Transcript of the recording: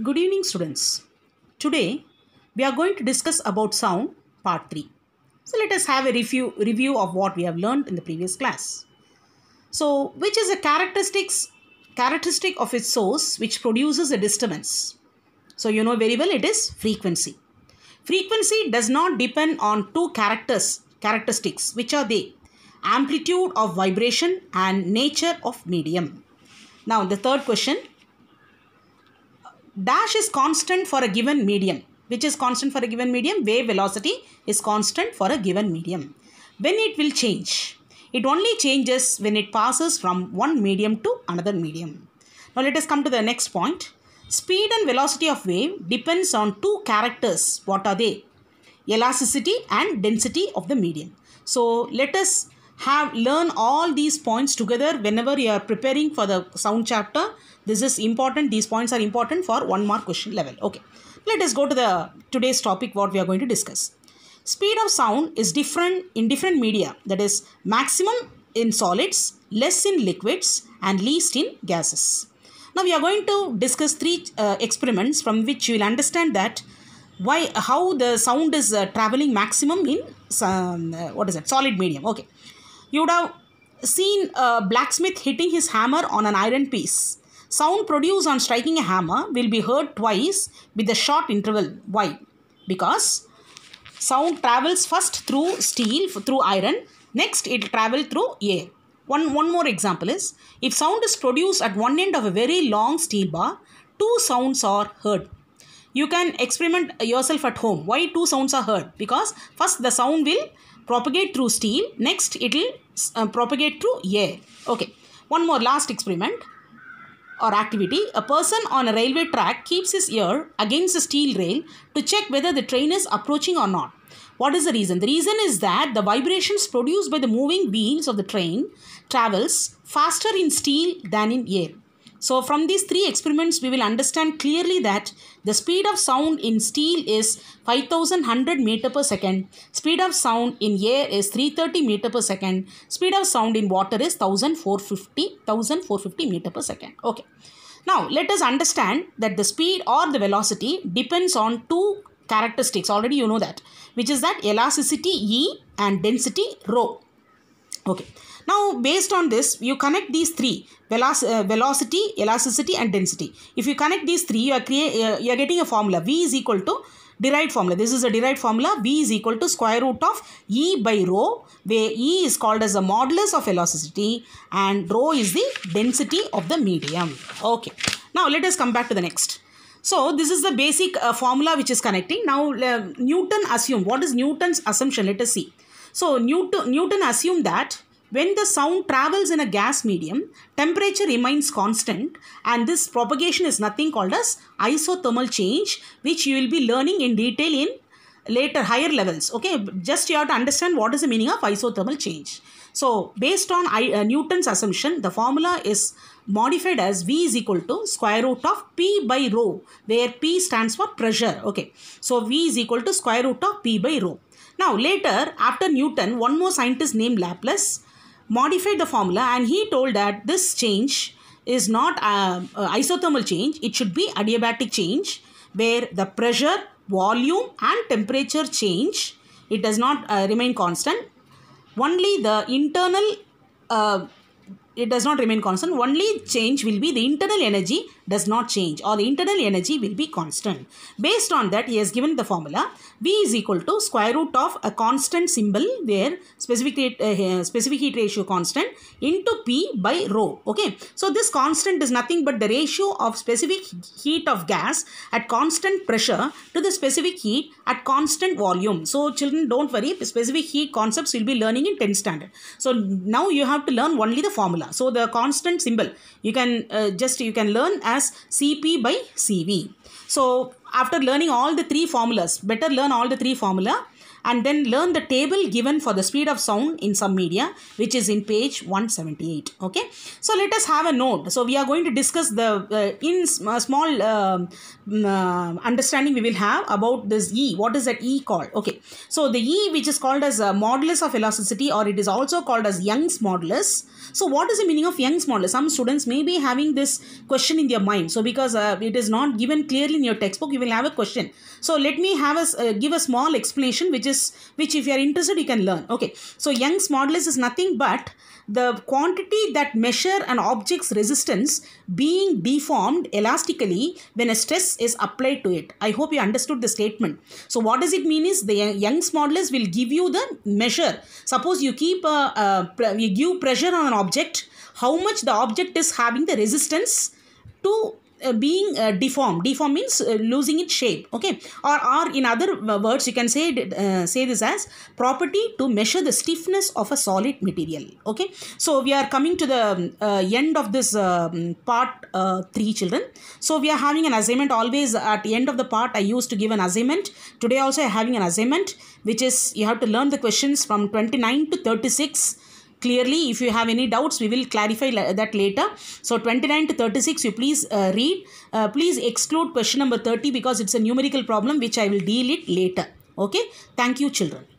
Good evening students. Today we are going to discuss about sound part 3. So let us have a review, review of what we have learned in the previous class. So which is a characteristics, characteristic of its source which produces a disturbance. So you know very well it is frequency. Frequency does not depend on two characters, characteristics which are they? Amplitude of vibration and nature of medium. Now the third question Dash is constant for a given medium. Which is constant for a given medium? Wave velocity is constant for a given medium. When it will change? It only changes when it passes from one medium to another medium. Now let us come to the next point. Speed and velocity of wave depends on two characters. What are they? Elasticity and density of the medium. So let us have learn all these points together whenever you are preparing for the sound chapter this is important these points are important for one mark question level okay let us go to the today's topic what we are going to discuss speed of sound is different in different media that is maximum in solids less in liquids and least in gases now we are going to discuss three uh, experiments from which you will understand that why how the sound is uh, traveling maximum in some um, uh, what is it solid medium okay you would have seen a blacksmith hitting his hammer on an iron piece. Sound produced on striking a hammer will be heard twice with a short interval. Why? Because sound travels first through steel, through iron, next it travels through air. One, one more example is if sound is produced at one end of a very long steel bar, two sounds are heard you can experiment yourself at home why two sounds are heard because first the sound will propagate through steam next it will uh, propagate through air okay one more last experiment or activity a person on a railway track keeps his ear against the steel rail to check whether the train is approaching or not what is the reason? The reason is that the vibrations produced by the moving beams of the train travels faster in steel than in air. So from these three experiments, we will understand clearly that the speed of sound in steel is 5100 meter per second. Speed of sound in air is 330 meter per second. Speed of sound in water is 1450, 1450 meter per second. Okay. Now let us understand that the speed or the velocity depends on two characteristics. Already you know that. Which is that elasticity E and density rho. Okay. Now, based on this, you connect these three, veloc uh, velocity, elasticity and density. If you connect these three, you are, uh, you are getting a formula. V is equal to derived formula. This is a derived formula. V is equal to square root of E by rho, where E is called as the modulus of elasticity and rho is the density of the medium. Okay. Now, let us come back to the next. So, this is the basic uh, formula which is connecting. Now, Newton assumed. What is Newton's assumption? Let us see. So Newton, Newton assumed that when the sound travels in a gas medium, temperature remains constant and this propagation is nothing called as isothermal change which you will be learning in detail in later higher levels. Okay, just you have to understand what is the meaning of isothermal change. So based on I, uh, Newton's assumption, the formula is modified as V is equal to square root of P by rho where P stands for pressure. Okay, so V is equal to square root of P by rho. Now later after Newton one more scientist named Laplace modified the formula and he told that this change is not uh, uh, isothermal change it should be adiabatic change where the pressure volume and temperature change it does not uh, remain constant only the internal uh, it does not remain constant only change will be the internal energy does not change or the internal energy will be constant. Based on that, he has given the formula V is equal to square root of a constant symbol where specific, uh, specific heat ratio constant into P by rho. Okay, so this constant is nothing but the ratio of specific heat of gas at constant pressure to the specific heat at constant volume. So children don't worry, specific heat concepts will be learning in 10th standard. So now you have to learn only the formula. So the constant symbol you can uh, just you can learn as as Cp by Cv. So after learning all the three formulas, better learn all the three formula and then learn the table given for the speed of sound in some media which is in page 178 okay so let us have a note so we are going to discuss the uh, in uh, small um, mm, uh, understanding we will have about this E what is that E called okay so the E which is called as a modulus of elasticity or it is also called as Young's modulus so what is the meaning of Young's modulus some students may be having this question in their mind so because uh, it is not given clearly in your textbook you will have a question so let me have a uh, give a small explanation which is modulus which if you are interested you can learn. Okay. So Young's modulus is nothing but the quantity that measure an object's resistance being deformed elastically when a stress is applied to it. I hope you understood the statement. So what does it mean is the Young's modulus will give you the measure. Suppose you keep a, uh, a uh, you give pressure on an object how much the object is having the resistance to uh, being uh, deformed Deform means uh, losing its shape okay or or in other words you can say say this as property to measure the stiffness of a solid material okay so we are coming to the um, end of this um, part 3 children so we are having an assignment always at the end of the part I used to give an assignment today also I having an assignment which is you have to learn the questions from 29 to 36 clearly if you have any doubts we will clarify that later so 29 to 36 you please uh, read uh, please exclude question number 30 because it's a numerical problem which i will deal it later okay thank you children